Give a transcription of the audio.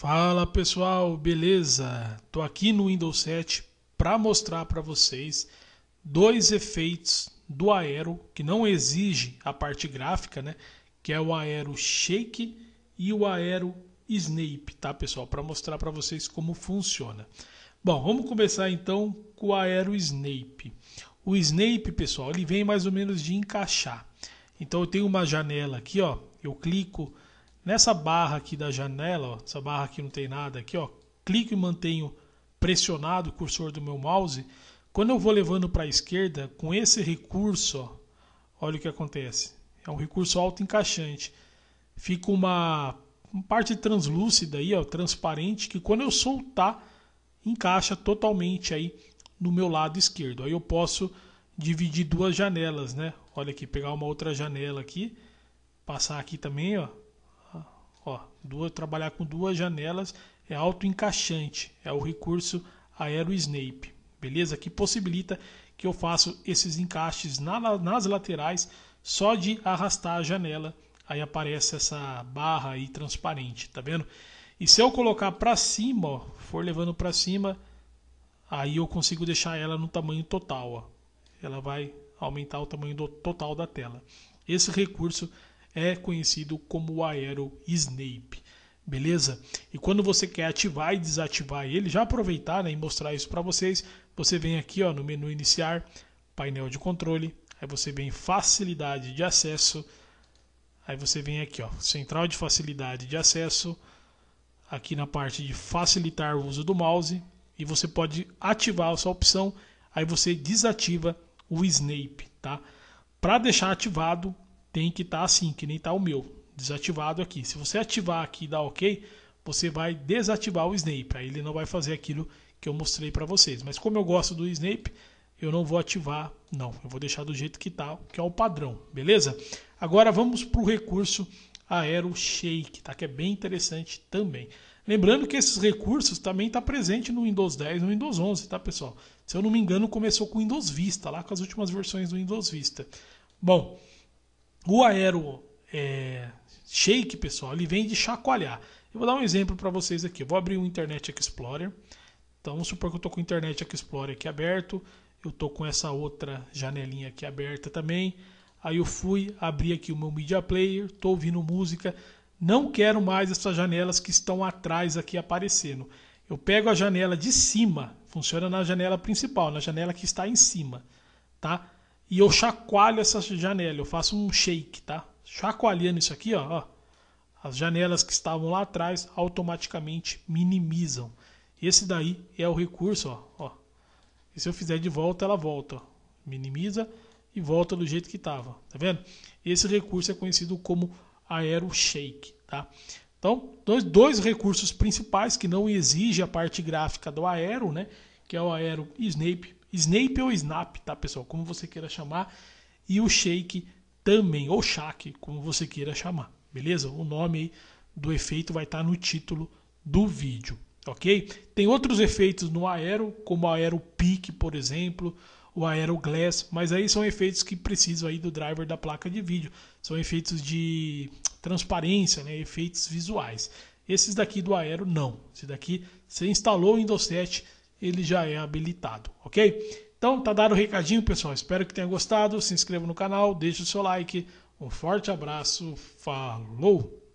Fala pessoal, beleza? Tô aqui no Windows 7 para mostrar para vocês dois efeitos do Aero que não exige a parte gráfica, né? Que é o Aero Shake e o Aero Snape, tá pessoal? Para mostrar para vocês como funciona. Bom, vamos começar então com o Aero Snape. O Snape, pessoal, ele vem mais ou menos de encaixar. Então eu tenho uma janela aqui, ó. Eu clico Nessa barra aqui da janela, ó, essa barra aqui não tem nada aqui, ó, clico e mantenho pressionado o cursor do meu mouse. Quando eu vou levando para a esquerda, com esse recurso, ó, olha o que acontece. É um recurso auto-encaixante. Fica uma, uma parte translúcida aí, ó, transparente, que quando eu soltar, encaixa totalmente aí no meu lado esquerdo. Aí eu posso dividir duas janelas, né? Olha aqui, pegar uma outra janela aqui, passar aqui também, ó, Ó, duas, trabalhar com duas janelas é auto-encaixante, é o recurso Aero Snape, beleza? Que possibilita que eu faça esses encaixes na, nas laterais só de arrastar a janela. Aí aparece essa barra aí transparente, tá vendo? E se eu colocar para cima, ó, for levando para cima, aí eu consigo deixar ela no tamanho total, ó. Ela vai aumentar o tamanho do, total da tela. Esse recurso é conhecido como Aero Snape. Beleza? E quando você quer ativar e desativar ele, já aproveitar né, e mostrar isso para vocês, você vem aqui ó, no menu iniciar, painel de controle, aí você vem facilidade de acesso, aí você vem aqui ó, central de facilidade de acesso, aqui na parte de facilitar o uso do mouse, e você pode ativar essa opção, aí você desativa o Snape, tá? Para deixar ativado, tem que estar tá assim, que nem está o meu, desativado aqui. Se você ativar aqui e dar OK, você vai desativar o Snape. Aí ele não vai fazer aquilo que eu mostrei para vocês. Mas como eu gosto do Snape, eu não vou ativar, não. Eu vou deixar do jeito que está, que é o padrão, beleza? Agora vamos para o recurso Aero Shake, tá? que é bem interessante também. Lembrando que esses recursos também está presente no Windows 10 no Windows 11, tá pessoal? Se eu não me engano, começou com o Windows Vista, lá com as últimas versões do Windows Vista. Bom, o aero é, shake, pessoal, ele vem de chacoalhar. Eu vou dar um exemplo para vocês aqui. Eu vou abrir o Internet Explorer. Então, vamos supor que eu estou com o Internet Explorer aqui aberto. Eu estou com essa outra janelinha aqui aberta também. Aí eu fui, abrir aqui o meu Media Player, estou ouvindo música. Não quero mais essas janelas que estão atrás aqui aparecendo. Eu pego a janela de cima, funciona na janela principal, na janela que está em cima, tá? e eu chacoalho essa janela, eu faço um shake, tá? Chacoalhando isso aqui, ó, ó, As janelas que estavam lá atrás automaticamente minimizam. Esse daí é o recurso, ó, ó. E se eu fizer de volta, ela volta, ó. Minimiza e volta do jeito que estava, tá vendo? Esse recurso é conhecido como aero shake, tá? Então, dois, dois recursos principais que não exige a parte gráfica do aero, né? Que é o aero Snape Snape ou Snap, tá, pessoal? Como você queira chamar. E o Shake também, ou Shake, como você queira chamar, beleza? O nome do efeito vai estar tá no título do vídeo, ok? Tem outros efeitos no aero, como o aero peak, por exemplo, o aero glass, mas aí são efeitos que precisam aí do driver da placa de vídeo. São efeitos de transparência, né? efeitos visuais. Esses daqui do aero não. Esse daqui você instalou o Windows 7, ele já é habilitado, ok? Então tá dado o recadinho, pessoal. Espero que tenha gostado. Se inscreva no canal, deixe o seu like. Um forte abraço, falou!